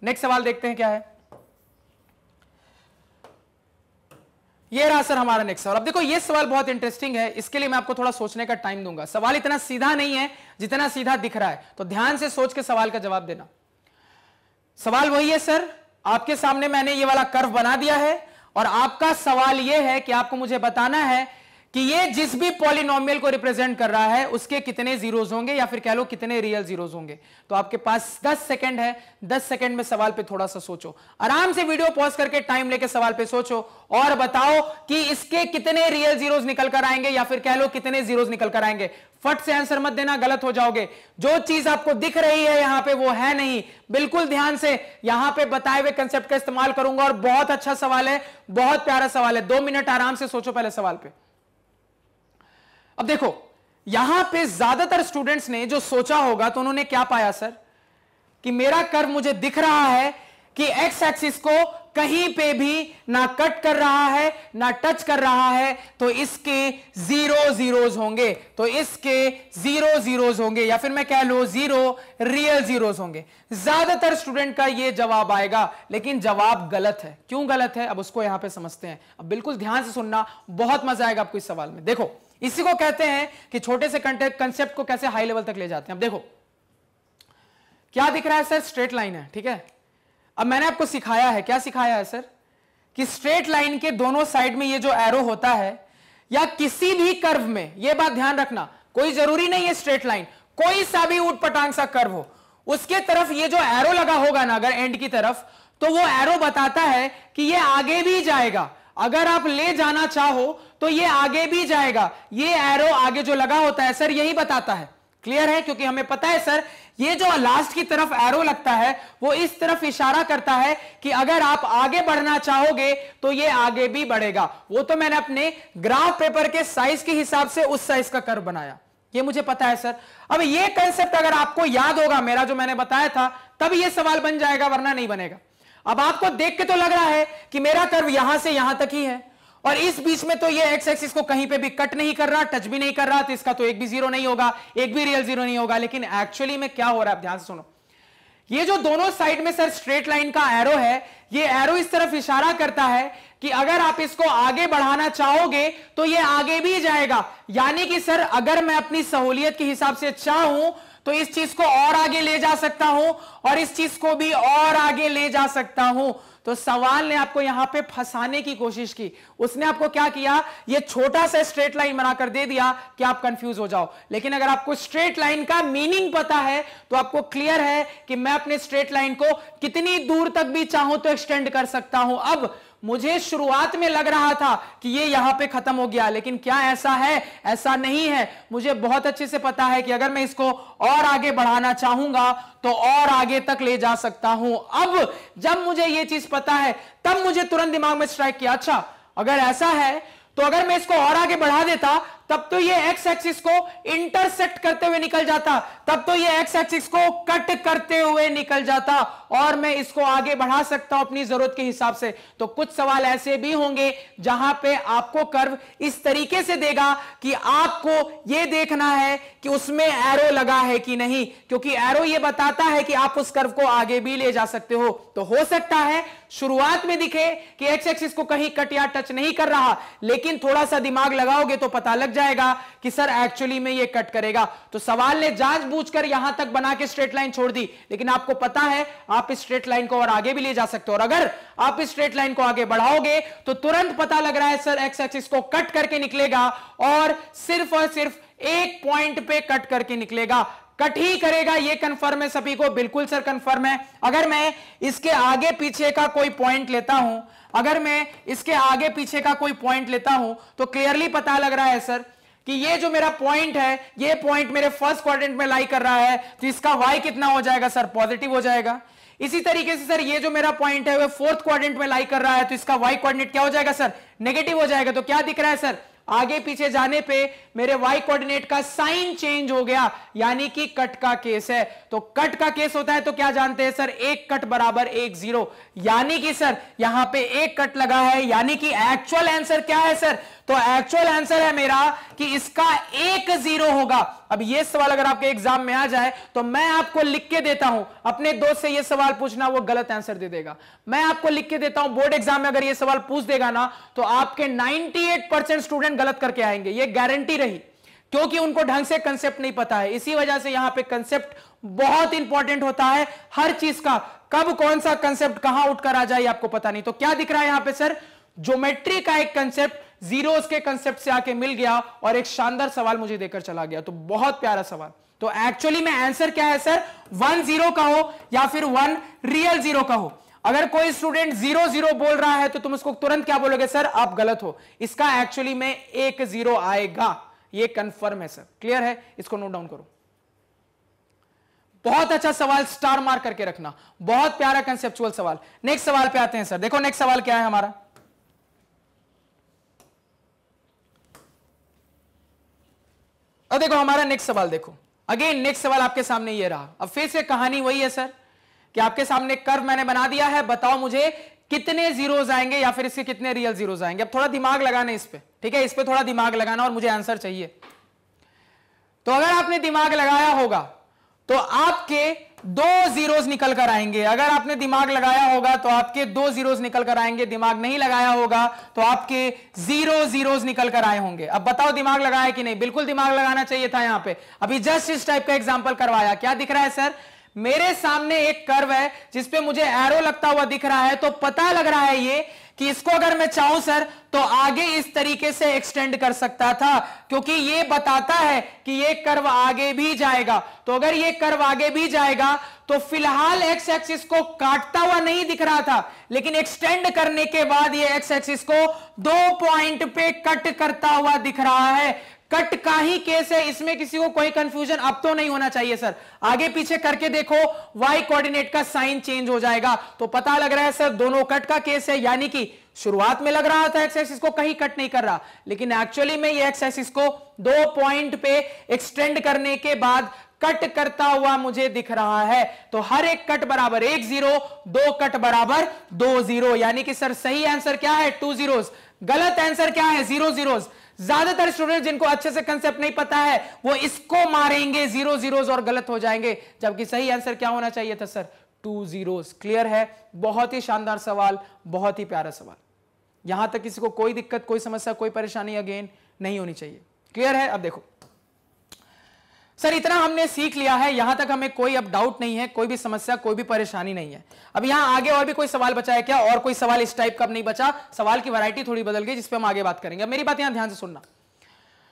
नेक्स्ट सवाल देखते हैं क्या है ये रहा सर हमारा नेक्स्ट सवाल अब देखो ये सवाल बहुत इंटरेस्टिंग है इसके लिए मैं आपको थोड़ा सोचने का टाइम दूंगा सवाल इतना सीधा नहीं है जितना सीधा दिख रहा है तो ध्यान से सोच के सवाल का जवाब देना सवाल वही है सर आपके सामने मैंने ये वाला कर्व बना दिया है और आपका सवाल यह है कि आपको मुझे बताना है कि ये जिस भी पॉलिनोमियल को रिप्रेजेंट कर रहा है उसके कितने जीरोस होंगे या फिर कह लो कितने रियल जीरोस होंगे तो आपके पास 10 सेकंड है 10 सेकंड में सवाल पे थोड़ा सा सोचो आराम से वीडियो पॉज करके टाइम लेके सवाल पे सोचो और बताओ कि इसके कितने रियल जीरोस निकल कर आएंगे या फिर कह लो कितने जीरोस निकल कर आएंगे फट से आंसर मत देना गलत हो जाओगे जो चीज आपको दिख रही है यहां पे वो है नहीं बिल्कुल ध्यान से यहां पे बताए हुए कंसेप्ट का इस्तेमाल करूंगा और बहुत अच्छा सवाल है बहुत प्यारा सवाल है दो मिनट आराम से सोचो पहले सवाल पे अब देखो यहां पे ज्यादातर स्टूडेंट्स ने जो सोचा होगा तो उन्होंने क्या पाया सर कि मेरा कर्व मुझे दिख रहा है कि एक्स एक्सिस को कहीं पे भी ना कट कर रहा है ना टच कर रहा है तो इसके जीरो जीरोज होंगे तो इसके जीरो जीरोज होंगे या फिर मैं कह लू जीरो रियल जीरोज होंगे ज्यादातर स्टूडेंट का ये जवाब आएगा लेकिन जवाब गलत है क्यों गलत है अब उसको यहां पे समझते हैं अब बिल्कुल ध्यान से सुनना बहुत मजा आएगा आपको इस सवाल में देखो इसी को कहते हैं कि छोटे से कंसेप्ट को कैसे हाई लेवल तक ले जाते हैं अब देखो क्या दिख रहा है सर स्ट्रेट लाइन है ठीक है अब मैंने आपको सिखाया है क्या सिखाया है सर कि स्ट्रेट लाइन के दोनों साइड में ये जो एरो होता है या किसी भी कर्व में ये बात ध्यान रखना कोई जरूरी नहीं है स्ट्रेट लाइन कोई सा भी ऊट पटांग सा कर्व हो उसके तरफ ये जो एरो लगा होगा ना अगर एंड की तरफ तो वो एरो बताता है कि ये आगे भी जाएगा अगर आप ले जाना चाहो तो ये आगे भी जाएगा ये एरो आगे जो लगा होता है सर यही बताता है क्लियर है क्योंकि हमें पता है सर ये जो लास्ट की तरफ एरो लगता है वो इस तरफ इशारा करता है कि अगर आप आगे बढ़ना चाहोगे तो ये आगे भी बढ़ेगा वो तो मैंने अपने ग्राफ पेपर के साइज के हिसाब से उस साइज का कर बनाया ये मुझे पता है सर अब ये कंसेप्ट अगर आपको याद होगा मेरा जो मैंने बताया था तब ये सवाल बन जाएगा वरना नहीं बनेगा अब आपको देख के तो लग रहा है कि मेरा कर्व यहां से यहां तक ही है और इस बीच में तो ये एक्स एक्सिस को कहीं पे भी कट नहीं कर रहा टच भी नहीं कर रहा तो इसका तो एक भी जीरो नहीं होगा एक भी रियल जीरो नहीं होगा लेकिन एक्चुअली में क्या हो रहा है ध्यान से सुनो ये जो दोनों साइड में सर स्ट्रेट लाइन का एरो है ये एरो इस तरफ इशारा करता है कि अगर आप इसको आगे बढ़ाना चाहोगे तो ये आगे भी जाएगा यानी कि सर अगर मैं अपनी सहूलियत के हिसाब से चाहूं तो इस चीज को और आगे ले जा सकता हूं और इस चीज को भी और आगे ले जा सकता हूं तो सवाल ने आपको यहां पे फंसाने की कोशिश की उसने आपको क्या किया ये छोटा सा स्ट्रेट लाइन बनाकर दे दिया कि आप कंफ्यूज हो जाओ लेकिन अगर आपको स्ट्रेट लाइन का मीनिंग पता है तो आपको क्लियर है कि मैं अपने स्ट्रेट लाइन को कितनी दूर तक भी चाहूं तो एक्सटेंड कर सकता हूं अब मुझे शुरुआत में लग रहा था कि ये यहां पे खत्म हो गया लेकिन क्या ऐसा है ऐसा नहीं है मुझे बहुत अच्छे से पता है कि अगर मैं इसको और आगे बढ़ाना चाहूंगा तो और आगे तक ले जा सकता हूं अब जब मुझे ये चीज पता है तब मुझे तुरंत दिमाग में स्ट्राइक किया अच्छा अगर ऐसा है तो अगर मैं इसको और आगे बढ़ा देता तब तो ये एक्स एक्सिस को इंटरसेक्ट करते हुए निकल जाता तब तो ये एक्स एक्सिस को कट करते हुए निकल जाता और मैं इसको आगे बढ़ा सकता हूं अपनी जरूरत के हिसाब से तो कुछ सवाल ऐसे भी होंगे जहां पे आपको कर्व इस तरीके से देगा कि आपको यह देखना है कि उसमें एरो लगा है कि नहीं क्योंकि एरो ये बताता है कि आप उस कर्व को आगे भी ले जा सकते हो तो हो सकता है शुरुआत में दिखे कि एक्स एक्सिस को कहीं कट या टच नहीं कर रहा लेकिन थोड़ा सा दिमाग लगाओगे तो पता लग जाएगा कि सर एक्चुअली में ये कट करेगा तो सवाल ने जांच बूझ कर यहां तक बना के स्ट्रेट लाइन छोड़ दी लेकिन आपको पता है आप इस स्ट्रेट लाइन को और आगे भी ले जा सकते हो और अगर आप इस स्ट्रेट लाइन को आगे बढ़ाओगे तो तुरंत पता लग रहा है सर एक्स एक्सिस को कट करके निकलेगा और सिर्फ और सिर्फ एक पॉइंट पे कट करके निकलेगा कट ही करेगा ये कंफर्म है सभी को बिल्कुल सर कंफर्म है अगर मैं इसके आगे पीछे का कोई पॉइंट लेता हूं अगर मैं इसके आगे पीछे का कोई पॉइंट लेता हूं तो क्लियरली पता लग रहा है सर कि ये जो मेरा पॉइंट है ये पॉइंट मेरे फर्स्ट क्वाड्रेंट में लाई कर रहा है तो इसका वाई कितना हो जाएगा सर पॉजिटिव हो जाएगा इसी तरीके से सर ये जो मेरा पॉइंट है वह फोर्थ क्वाड्रेंट में लाई कर रहा है तो इसका वाई क्वाड्रेंट क्या हो जाएगा सर नेगेटिव हो जाएगा तो क्या दिख रहा है सर आगे पीछे जाने पे मेरे वाई कोऑर्डिनेट का साइन चेंज हो गया यानी कि कट का केस है तो कट का केस होता है तो क्या जानते हैं सर एक कट बराबर एक जीरो यानी कि सर यहां पे एक कट लगा है यानी कि एक्चुअल आंसर क्या है सर तो एक्चुअल आंसर है मेरा कि इसका एक जीरो होगा अब ये सवाल अगर आपके एग्जाम में आ जाए तो मैं आपको लिख के देता हूं अपने दोस्त से ये सवाल पूछना वो गलत आंसर दे देगा मैं आपको लिख के देता हूं बोर्ड एग्जाम में अगर ये सवाल पूछ देगा ना तो आपके 98 परसेंट स्टूडेंट क्वेश्चन गलत करके आएंगे ये गारंटी रही क्योंकि उनको ढंग से कंसेप्ट नहीं पता है इसी वजह से यहां पे कंसेप्ट बहुत इंपॉर्टेंट होता है हर चीज का कब कौन सा कंसेप्ट कहां उठकर आ जाए आपको पता नहीं तो क्या दिख रहा है यहां पे सर ज्योमेट्री का एक कंसेप्ट जीरोस के कंसेप्ट से आके मिल गया और एक शानदार सवाल मुझे देकर चला गया तो बहुत प्यारा सवाल तो एक्चुअली में आंसर क्या है सर वन जीरो का हो या फिर वन रियल जीरो का हो अगर कोई स्टूडेंट जीरो जीरो बोल रहा है तो तुम उसको तुरंत क्या बोलोगे सर आप गलत हो इसका एक्चुअली में एक जीरो आएगा ये कंफर्म है सर क्लियर है इसको नोट डाउन करो बहुत अच्छा सवाल स्टार मार करके रखना बहुत प्यारा कंसेप्चुअल सवाल नेक्स्ट सवाल पे आते हैं सर देखो नेक्स्ट सवाल क्या है हमारा और देखो हमारा नेक्स्ट सवाल देखो अगेन नेक्स्ट सवाल आपके सामने ये रहा अब फिर से कहानी वही है सर कि आपके सामने कर्व मैंने बना दिया है बताओ मुझे कितने जीरोज आएंगे या फिर इसके कितने रियल जीरोज आएंगे अब थोड़ा दिमाग लगाना इस पर ठीक है इस पर थोड़ा दिमाग लगाना और मुझे आंसर चाहिए तो अगर आपने दिमाग लगाया होगा तो आपके दो जीरोज निकल कर आएंगे अगर आपने दिमाग लगाया होगा तो आपके दो जीरोज निकल कर आएंगे दिमाग नहीं लगाया होगा तो आपके जीरो जीरोज निकल कर आए होंगे अब बताओ दिमाग लगाया कि नहीं बिल्कुल दिमाग लगाना चाहिए था यहां पे अभी जस्ट इस टाइप का एग्जांपल करवाया क्या दिख रहा है सर मेरे सामने एक कर्व है जिसपे मुझे एरो लगता हुआ दिख रहा है तो पता लग रहा है ये कि इसको अगर मैं चाहूं सर तो आगे इस तरीके से एक्सटेंड कर सकता था क्योंकि ये बताता है कि ये कर्व आगे भी जाएगा तो अगर ये कर्व आगे भी जाएगा तो फिलहाल एक्स एक्सिस को काटता हुआ नहीं दिख रहा था लेकिन एक्सटेंड करने के बाद ये एक्स एक्सिस को दो पॉइंट पे कट करता हुआ दिख रहा है कट का ही केस है इसमें किसी को कोई कंफ्यूजन अब तो नहीं होना चाहिए सर आगे पीछे करके देखो वाई कोऑर्डिनेट का साइन चेंज हो जाएगा तो पता लग रहा है सर दोनों कट का केस है यानी कि शुरुआत में लग रहा था एक्स एक्सिस को कहीं कट नहीं कर रहा लेकिन एक्चुअली में ये एक्स एक्सिस को दो पॉइंट पे एक्सटेंड करने के बाद कट करता हुआ मुझे दिख रहा है तो हर एक कट बराबर एक जीरो दो कट बराबर दो जीरो यानी कि सर सही आंसर क्या है टू जीरोस गलत आंसर क्या है जीरो जीरोस ज्यादातर स्टूडेंट जिनको अच्छे से कंसेप्ट नहीं पता है वो इसको मारेंगे जीरो जीरो और गलत हो जाएंगे जबकि सही आंसर क्या होना चाहिए था सर टू जीरो क्लियर है बहुत ही शानदार सवाल बहुत ही प्यारा सवाल यहां तक किसी को कोई दिक्कत कोई समस्या कोई परेशानी अगेन नहीं होनी चाहिए क्लियर है अब देखो सर इतना हमने सीख लिया है यहां तक हमें कोई अब डाउट नहीं है कोई भी समस्या कोई भी परेशानी नहीं है अब यहां आगे और भी कोई सवाल बचा है क्या और कोई सवाल इस टाइप का अब नहीं बचा सवाल की वैरायटी थोड़ी बदल गई जिसपे हम आगे बात करेंगे अब मेरी बात यहां ध्यान से सुनना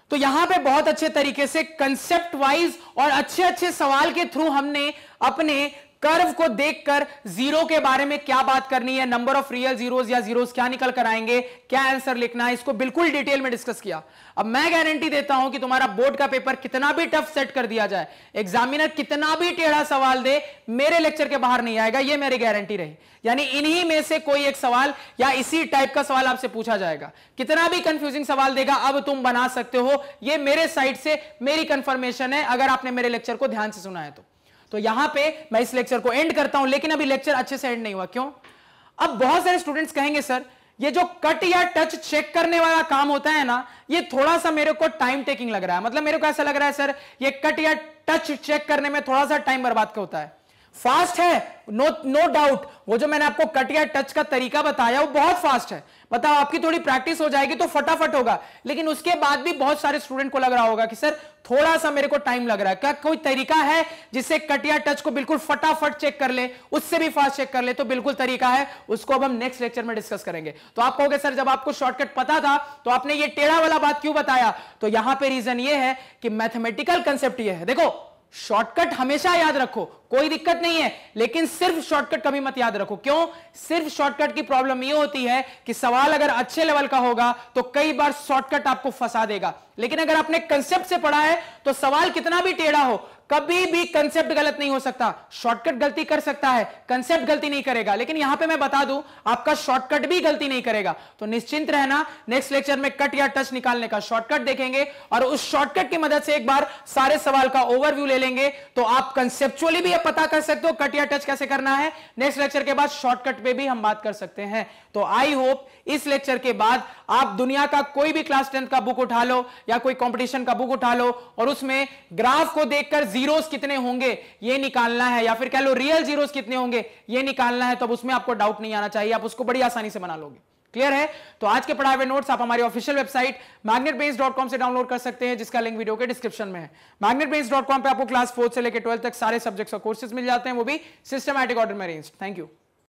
तो यहां पे बहुत अच्छे तरीके से कंसेप्ट वाइज और अच्छे अच्छे सवाल के थ्रू हमने अपने कर्व को देखकर जीरो के बारे में क्या बात करनी है नंबर ऑफ रियल जीरोस या जीरोस क्या निकल कर आएंगे क्या आंसर लिखना है इसको बिल्कुल डिटेल में डिस्कस किया अब मैं गारंटी देता हूं कि तुम्हारा बोर्ड का पेपर कितना भी टफ सेट कर दिया जाए एग्जामिनर कितना भी टेढ़ा सवाल दे मेरे लेक्चर के बाहर नहीं आएगा यह मेरी गारंटी रही यानी इन्हीं में से कोई एक सवाल या इसी टाइप का सवाल आपसे पूछा जाएगा कितना भी कंफ्यूजिंग सवाल देगा अब तुम बना सकते हो यह मेरे साइड से मेरी कंफर्मेशन है अगर आपने मेरे लेक्चर को ध्यान से सुना है तो तो यहां पे मैं इस लेक्चर को एंड करता हूं लेकिन अभी लेक्चर अच्छे से एंड नहीं हुआ क्यों अब बहुत सारे स्टूडेंट्स कहेंगे सर ये जो कट या टच चेक करने वाला काम होता है ना ये थोड़ा सा मेरे को टाइम टेकिंग लग रहा है मतलब मेरे को ऐसा लग रहा है सर ये कट या टच चेक करने में थोड़ा सा टाइम बर्बाद का होता है फास्ट है नो नो डाउट वो जो मैंने आपको कट या टच का तरीका बताया वो बहुत फास्ट है मतलब आपकी थोड़ी प्रैक्टिस हो जाएगी तो फटाफट होगा लेकिन उसके बाद भी बहुत सारे स्टूडेंट को लग रहा होगा कि सर थोड़ा सा मेरे को टाइम लग रहा है क्या कोई तरीका है जिससे कटिया टच को बिल्कुल फटाफट चेक कर ले उससे भी फास्ट चेक कर ले तो बिल्कुल तरीका है उसको अब हम नेक्स्ट लेक्चर में डिस्कस करेंगे तो आप कहोगे सर जब आपको शॉर्टकट पता था तो आपने ये टेढ़ा वाला बात क्यों बताया तो यहां पर रीजन ये है कि मैथमेटिकल कंसेप्ट यह है देखो शॉर्टकट हमेशा याद रखो कोई दिक्कत नहीं है लेकिन सिर्फ शॉर्टकट कभी मत याद रखो क्यों सिर्फ शॉर्टकट की प्रॉब्लम यह होती है कि सवाल अगर अच्छे लेवल का होगा तो कई बार शॉर्टकट आपको फंसा देगा लेकिन अगर आपने कंसेप्ट से पढ़ा है तो सवाल कितना भी टेढ़ा हो कभी भी कंसेप्ट गलत नहीं हो सकता शॉर्टकट गलती कर सकता है कंसेप्ट गलती नहीं करेगा लेकिन यहां पे मैं बता दूं आपका शॉर्टकट भी गलती नहीं करेगा तो निश्चिंत रहना नेक्स्ट लेक्चर में कट या टच निकालने का शॉर्टकट देखेंगे और उस शॉर्टकट की मदद से एक बार सारे सवाल का ओवरव्यू ले लेंगे तो आप कंसेप्चुअली भी पता कर सकते हो कट या टच कैसे करना है नेक्स्ट लेक्चर के बाद शॉर्टकट पर भी हम बात कर सकते हैं तो आई होप इस लेक्चर के बाद आप दुनिया का कोई भी क्लास टेंथ का बुक उठा लो या कोई कॉम्पिटिशन का बुक उठा लो और उसमें ग्राफ को देखकर जीरो जीरोस कितने होंगे ये निकालना है या फिर कह लो रियल जीरोस कितने होंगे ये निकालना है तो उसमें आपको डाउट नहीं आना चाहिए आप उसको बड़ी आसानी से बना लोगे क्लियर है तो आज के पढ़ाए हुए नोट्स आप हमारी ऑफिशियल वेबसाइट कॉम से डाउनलोड कर सकते हैं जिसका लिंक वीडियो के डिस्क्रिप्शन में है कॉम पे आपको क्लास फोर्थ से लेकर ट्वेल्थ तक सारे सब्जेक्ट्स और कोर्सेज मिल जाते हैं वो भी सिस्टमैटिक ऑर्डर में अरेंज थैंक यू